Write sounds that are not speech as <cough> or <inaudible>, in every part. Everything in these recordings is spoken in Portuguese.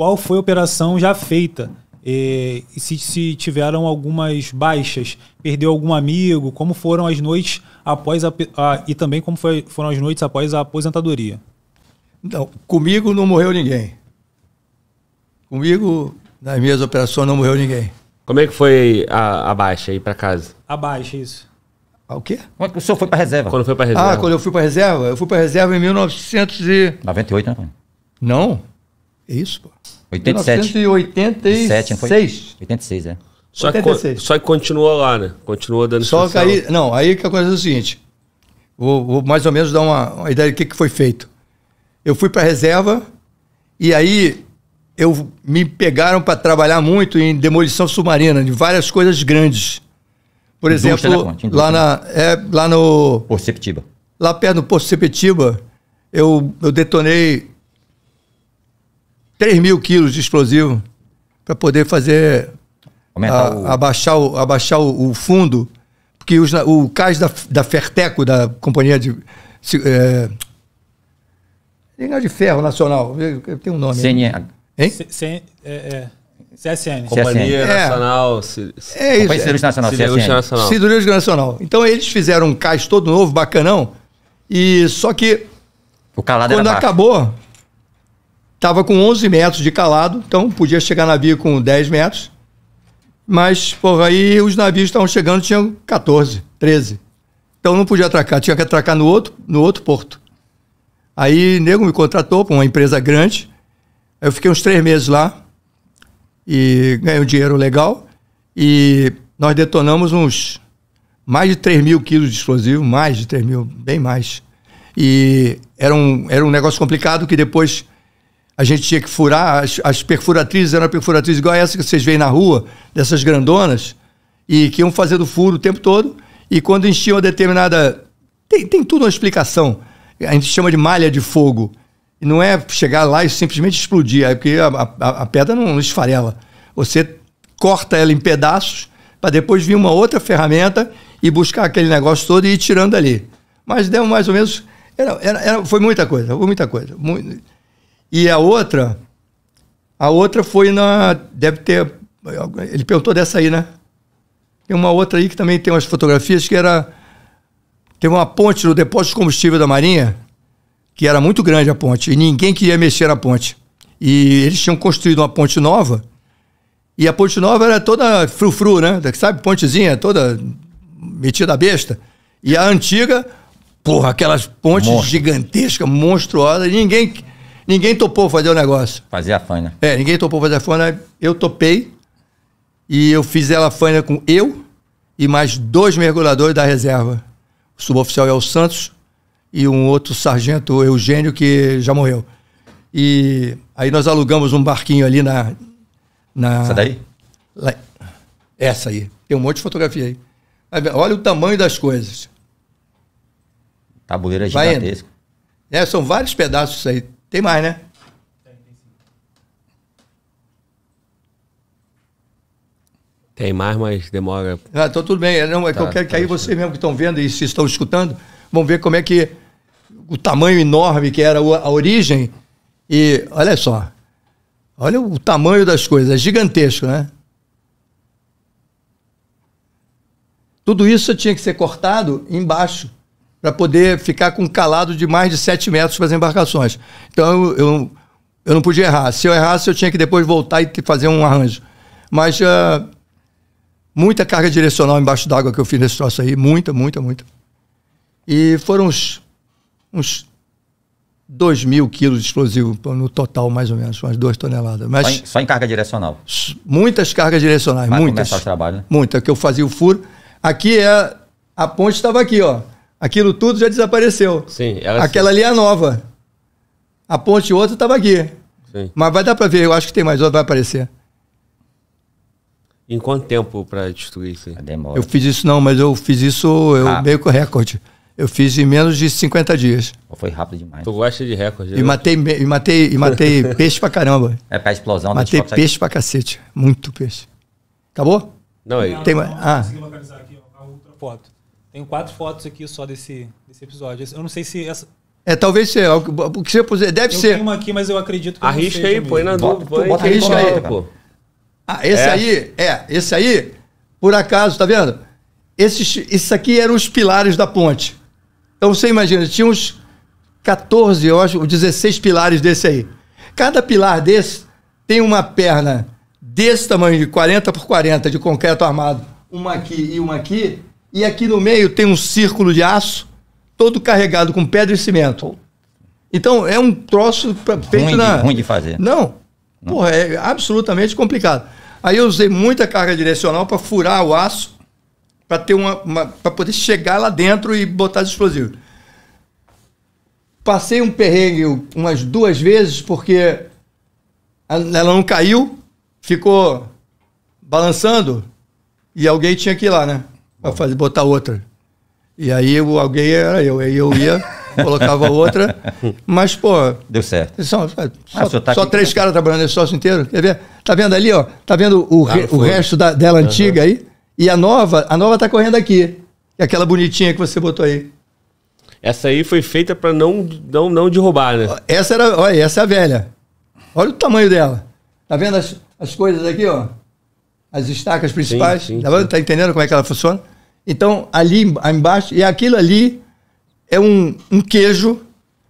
qual foi a operação já feita. E, se, se tiveram algumas baixas, perdeu algum amigo, como foram as noites após a, a e também como foi, foram as noites após a aposentadoria? Não, comigo não morreu ninguém. Comigo, nas minhas operações, não morreu ninguém. Como é que foi a, a baixa aí para casa? A baixa, isso. Ah, o quê? Quando o senhor foi para reserva? Quando foi para reserva? Ah, quando eu fui para reserva? Eu fui para reserva em 1998, e... né? Não. É isso, pô. 87. 86. 86, é. Só que, só que continuou lá, né? Continua dando Só que aí, não, aí que aconteceu é o seguinte. Vou, vou, mais ou menos dar uma, uma ideia do que, que foi feito. Eu fui para reserva e aí eu me pegaram para trabalhar muito em demolição submarina, de várias coisas grandes. Por indústria exemplo, né, lá, na, é, lá no. Porceptiba. Lá perto do Porceptiba, eu, eu detonei 3 mil quilos de explosivo para poder fazer. A, ah, o... Abaixar, o, abaixar o, o fundo, porque os, o cais da, da Ferteco, da companhia de. É, de Ferro Nacional, tem um nome. CNH. Hein? C, C, é, é. CSN. Companhia CSN. É. Nacional. É, é isso. Companhia Siderúrgica Nacional. Siderúrgica Nacional. Siderúrgica Nacional. Então eles fizeram um cais todo novo, bacanão, e só que. O calado Quando acabou, Estava com 11 metros de calado, então podia chegar navio com 10 metros. Mas, por aí os navios estavam chegando, tinham 14, 13. Então não podia atracar, tinha que atracar no outro, no outro porto. Aí o nego me contratou para uma empresa grande. Eu fiquei uns três meses lá e ganhei um dinheiro legal. E nós detonamos uns mais de 3 mil quilos de explosivo, mais de 3 mil, bem mais. E era um, era um negócio complicado que depois a gente tinha que furar, as, as perfuratrizes eram perfuratrizes igual essa que vocês veem na rua, dessas grandonas, e que iam fazendo furo o tempo todo, e quando enchiam uma determinada. Tem, tem tudo uma explicação. A gente chama de malha de fogo. E não é chegar lá e simplesmente explodir, é porque a, a, a pedra não, não esfarela. Você corta ela em pedaços para depois vir uma outra ferramenta e buscar aquele negócio todo e ir tirando ali. Mas deu mais ou menos. Era, era, era, foi muita coisa, foi muita coisa. Muito, e a outra, a outra foi na. Deve ter. Ele perguntou dessa aí, né? Tem uma outra aí que também tem umas fotografias que era. Teve uma ponte no depósito de combustível da Marinha, que era muito grande a ponte, e ninguém queria mexer na ponte. E eles tinham construído uma ponte nova, e a ponte nova era toda frufru, né? Sabe, pontezinha, toda metida besta. E a antiga, porra, aquelas pontes Monstro. gigantescas, monstruosas, ninguém Ninguém topou fazer o negócio. Fazer a faina. É, ninguém topou fazer a faina. Eu topei e eu fiz ela faina com eu e mais dois mergulhadores da reserva. O suboficial El é Santos e um outro sargento Eugênio que já morreu. E aí nós alugamos um barquinho ali na. na essa daí? Lá, essa aí. Tem um monte de fotografia aí. Olha o tamanho das coisas. Tabuleiro é gigantesco. É, são vários pedaços aí. Tem mais, né? Tem mais, mas demora. Ah, então tudo bem. É, não, é tá, que eu quero tá, que aí vocês mesmo que estão vendo e se estão escutando, vão ver como é que o tamanho enorme que era a origem. E olha só. Olha o tamanho das coisas, é gigantesco, né? Tudo isso tinha que ser cortado embaixo para poder ficar com calado de mais de 7 metros para as embarcações. Então eu, eu, eu, não podia errar. Se eu errasse, eu tinha que depois voltar e fazer um arranjo. Mas uh, muita carga direcional embaixo d'água que eu fiz nesse troço aí, muita, muita, muita. E foram uns, uns 2 mil quilos de explosivo no total, mais ou menos, umas 2 toneladas. Mas só em, só, em, carga direcional? Muitas cargas direcionais, Vai muitas. Começar o trabalho, né? Muita, que eu fazia o furo. Aqui é. A ponte estava aqui, ó. Aquilo tudo já desapareceu. Sim, assim. Aquela sim. ali é a nova. A ponte outra estava aqui. Sim. Mas vai dar para ver, eu acho que tem mais outra, vai aparecer. Em quanto tempo para destruir isso? Demora. Eu fiz isso não, mas eu fiz isso eu meio recorde. Eu fiz em menos de 50 dias. Foi rápido demais. Tu gosta de recorde. E né? matei, e matei, e matei <laughs> peixe pra caramba. É pra explosão. Matei peixe aqui. pra cacete. Muito peixe. Acabou? Não, eu. Tem, não, ah. Consegui localizar aqui ó, a outra foto. Tenho quatro fotos aqui só desse, desse episódio. Eu não sei se essa. É, talvez seja. É o que você é, deve eu ser. Eu tenho uma aqui, mas eu acredito que Arrisca aí, põe na dúvida. Bota, bota aí, aí pô. Ah, esse é. aí, é, esse aí, por acaso, tá vendo? Esses, esses aqui eram os pilares da ponte. Então você imagina, tinha uns 14, eu acho, 16 pilares desse aí. Cada pilar desse tem uma perna desse tamanho, de 40 por 40, de concreto armado, uma aqui e uma aqui, e aqui no meio tem um círculo de aço, todo carregado com pedra e cimento. Então é um troço pra, feito ruim de, na. Ruim de fazer. Não. Não. Porra, é absolutamente complicado. Aí eu usei muita carga direcional para furar o aço, para ter uma, uma para poder chegar lá dentro e botar explosivo. Passei um perrengue umas duas vezes porque ela não caiu, ficou balançando e alguém tinha que ir lá, né? para fazer, botar outra. E aí eu, alguém era eu. Aí eu ia, <laughs> colocava outra. Mas, pô. Deu certo. Só, ah, só, tá só três caras trabalhando nesse sócio inteiro. Quer ver? Tá vendo ali, ó? Tá vendo o, ah, o resto da, dela uhum. antiga aí? E a nova, a nova tá correndo aqui. É aquela bonitinha que você botou aí. Essa aí foi feita para não, não, não derrubar, né? Essa era, olha, essa é a velha. Olha o tamanho dela. Tá vendo as, as coisas aqui, ó? As estacas principais. Sim, sim, tá, sim. tá entendendo como é que ela funciona? Então, ali embaixo, e aquilo ali é um, um queijo,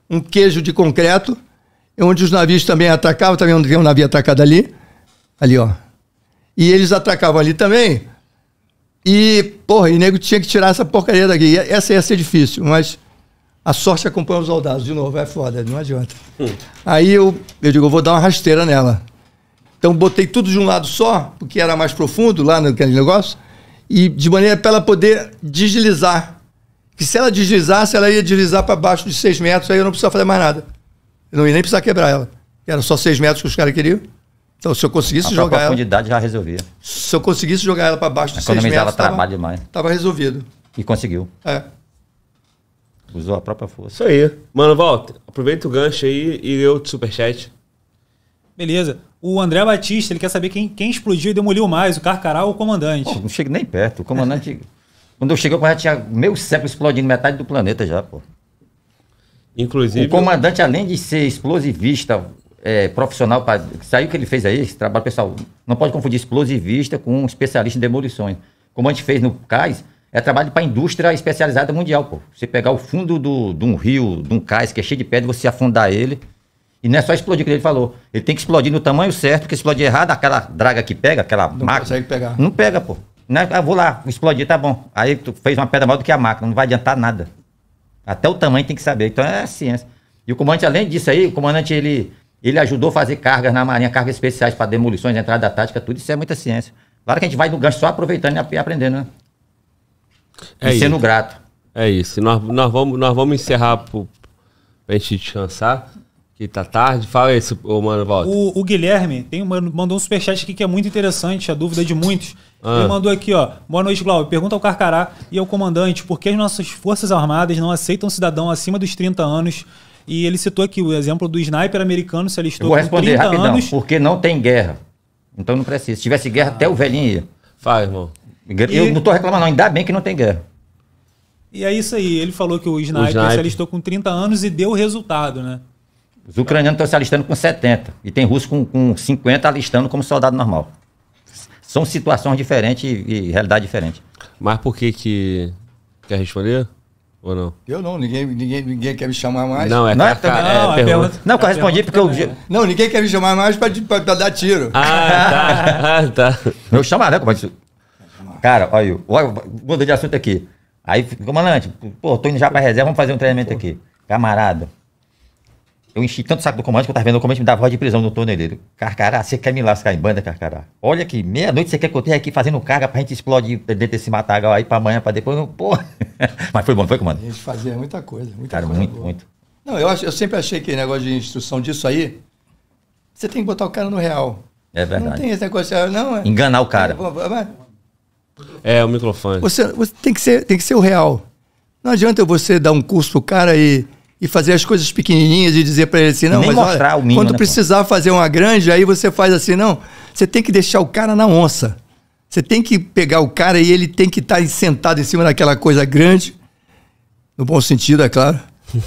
um queijo de concreto, é onde os navios também atacavam, também onde um navio atacado ali, ali, ó. E eles atacavam ali também. E, porra, e nego tinha que tirar essa porcaria daqui. E essa ia ser difícil, mas a sorte acompanha os soldados De novo, é foda, não adianta. Hum. Aí eu, eu digo, eu vou dar uma rasteira nela. Então botei tudo de um lado só, porque era mais profundo lá naquele negócio e de maneira para ela poder deslizar. Que se ela deslizasse, ela ia deslizar para baixo de 6 metros, aí eu não precisava fazer mais nada. Eu não ia nem precisar quebrar ela. Era só 6 metros que os caras queriam. Então, se eu conseguisse a jogar profundidade já resolvia. Se eu conseguisse jogar ela para baixo de 6 metros, trabalho demais. Tava resolvido. E conseguiu. É. Usou a própria força. Isso aí. Mano, volta. Aproveita o gancho aí e lê o superchat. Beleza. O André Batista, ele quer saber quem, quem explodiu e demoliu mais, o Carcará ou o comandante? Pô, não chega nem perto. O comandante. <laughs> quando eu cheguei, eu já tinha meio século explodindo metade do planeta já, pô. Inclusive. O comandante, além de ser explosivista, é, profissional, pra, saiu o que ele fez aí, esse trabalho pessoal. Não pode confundir explosivista com um especialista em demolições. Como a gente fez no CAIS, é trabalho para a indústria especializada mundial, pô. Você pegar o fundo do, de um rio, de um cais que é cheio de pedra, você afundar ele e não é só explodir, que ele falou. Ele tem que explodir no tamanho certo, porque explode errado, aquela draga que pega, aquela não máquina. Não consegue pegar. Não pega, pô. Não, é, ah, vou lá, explodir, tá bom. Aí tu fez uma pedra maior do que a máquina, não vai adiantar nada. Até o tamanho tem que saber. Então é ciência. E o comandante, além disso aí, o comandante, ele, ele ajudou a fazer cargas na Marinha, cargas especiais para demolições, entrada da tática, tudo. Isso é muita ciência. Claro que a gente vai no gancho só aproveitando e aprendendo, né? É e isso. sendo grato. É isso. Nós, nós, vamos, nós vamos encerrar para a gente descansar. Que tá tarde. Fala isso, ô mano, volta. O, o Guilherme tem uma, mandou um superchat aqui que é muito interessante, a dúvida é de muitos. Ah. Ele mandou aqui, ó. Boa noite, Glauber. Pergunta ao Carcará e ao comandante por que as nossas Forças Armadas não aceitam cidadão acima dos 30 anos e ele citou aqui o exemplo do sniper americano se alistou Eu vou responder com rapidão, anos. porque não tem guerra. Então não precisa. Se tivesse guerra, ah. até o velhinho ia. Faz, irmão. Eu e... não tô reclamando, não. Ainda bem que não tem guerra. E é isso aí. Ele falou que o sniper, o sniper. se alistou com 30 anos e deu o resultado, né? Os ucranianos estão se alistando com 70 e tem russo com, com 50 alistando como soldado normal. São situações diferentes e, e realidade diferente. Mas por que que. Quer responder? Ou não? Eu não, ninguém, ninguém, ninguém quer me chamar mais. Não, é, não, é, também, é, não, é, pergunta. Pergunta. não, é que eu respondi porque eu. Não, ninguém quer me chamar mais para dar tiro. Ah, tá. Meu ah, tá. Eu chamar, Como é isso? Cara, olha, olha, de assunto aqui. Aí, comandante, pô, tô indo já para reserva, vamos fazer um treinamento aqui. Camarada, eu enchi tanto o saco do comandante que eu tava vendo o comandante me dar voz de prisão no torneleiro. Carcará, você quer me lascar em banda, Carcará? Olha que meia-noite você quer que eu esteja aqui fazendo carga pra gente explodir dentro desse matagal aí pra amanhã, pra depois. Eu, pô. <laughs> Mas foi bom, foi, comandante? A gente fazia muita coisa, muita Cara, coisa. muito, boa. muito. Não, eu, acho, eu sempre achei que negócio de instrução disso aí, você tem que botar o cara no real. É verdade. Não tem esse negócio, não. É, Enganar o é, cara. É, é o microfone. Você, você, tem, que ser, tem que ser o real. Não adianta você dar um curso pro cara e e fazer as coisas pequenininhas e dizer para ele assim, não, Nem mas mostrar olha, o mínimo, quando né, precisar pô? fazer uma grande, aí você faz assim, não, você tem que deixar o cara na onça. Você tem que pegar o cara e ele tem que estar tá sentado em cima daquela coisa grande, no bom sentido, é claro.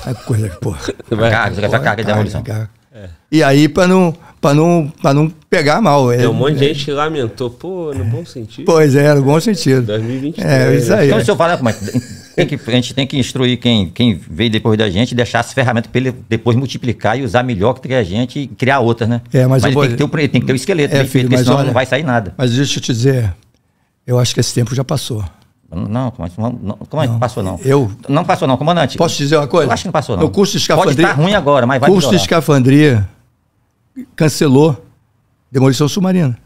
É <laughs> coisa que, porra. Vai, carga, porra, carga, carga, carga. É. E aí, para não, não, não pegar mal. É- tem é, um monte de é- gente que lamentou, pô, no bom sentido. Pois é, no bom sentido. 2023. É, isso aí. Então, é. se eu falar, que, a gente tem que instruir quem, quem veio depois da gente, deixar as ferramentas para ele depois multiplicar e usar melhor que a gente e criar outras, né? É, mas, mas ele, vou... tem o, ele, tem que ter o, esqueleto, é, filho, senão olha, não vai sair nada. Mas deixa eu te dizer, eu acho que esse tempo já passou. Não, como é que é passou não. Eu? Não passou não, comandante. Posso dizer uma coisa? Eu acho que não passou não. O curso de escafandria... Pode estar ruim agora, mas vai curso melhorar. curso de escafandria cancelou demolição submarina.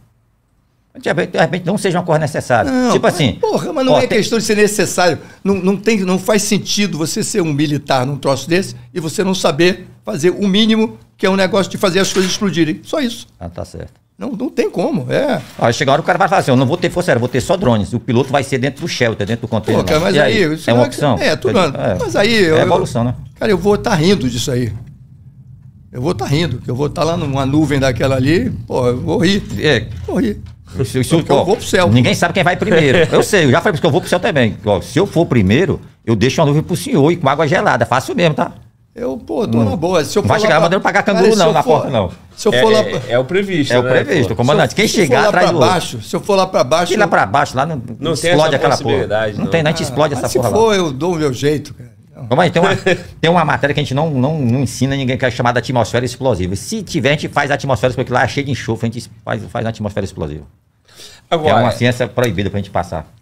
De repente, não seja uma coisa necessária. Não, tipo assim. Porra, mas não ó, é tem... questão de ser necessário. Não, não, tem, não faz sentido você ser um militar num troço desse e você não saber fazer o mínimo, que é um negócio de fazer as coisas explodirem. Só isso. Ah, tá certo. Não, não tem como. É. Aí chega a hora o cara vai falar assim: eu não vou ter força aérea, vou ter só drones. O piloto vai ser dentro do shelter, dentro do container. mas aí, é uma opção. É, tudo. É, mas aí. É eu, evolução, né? Cara, eu vou estar tá rindo disso aí. Eu vou estar tá rindo, que eu vou estar tá lá numa nuvem daquela ali, pô, eu vou rir. É. Vou rir. Se, se eu, ó, eu, vou pro céu. Ninguém sabe quem vai primeiro. eu sei, eu já falei porque eu vou pro céu também. Ó, se eu for primeiro, eu deixo uma nuvem pro senhor e com água gelada. fácil mesmo, tá? Eu, pô, tô hum. na boa. Se eu não vai chegar mandando pagar canguru, Cara, não, na for... porta, não. Se eu for é, lá é, é, o previsto. É o né, previsto, né, comandante. Eu, quem chegar atrás do baixo, Se eu for lá pra baixo. Se eu... lá pra baixo, lá não, não explode aquela porra. Não, não tem, não, a gente ah, explode essa porra se Se for, eu dou o meu jeito, cara. Vamos aí, tem uma, tem uma matéria que a gente não, não, não ensina ninguém, que é chamada atmosfera explosiva. Se tiver, a gente faz atmosfera explosiva, porque lá é cheio de enxofre, a gente faz, faz atmosfera explosiva. Agora, é uma ciência proibida pra gente passar.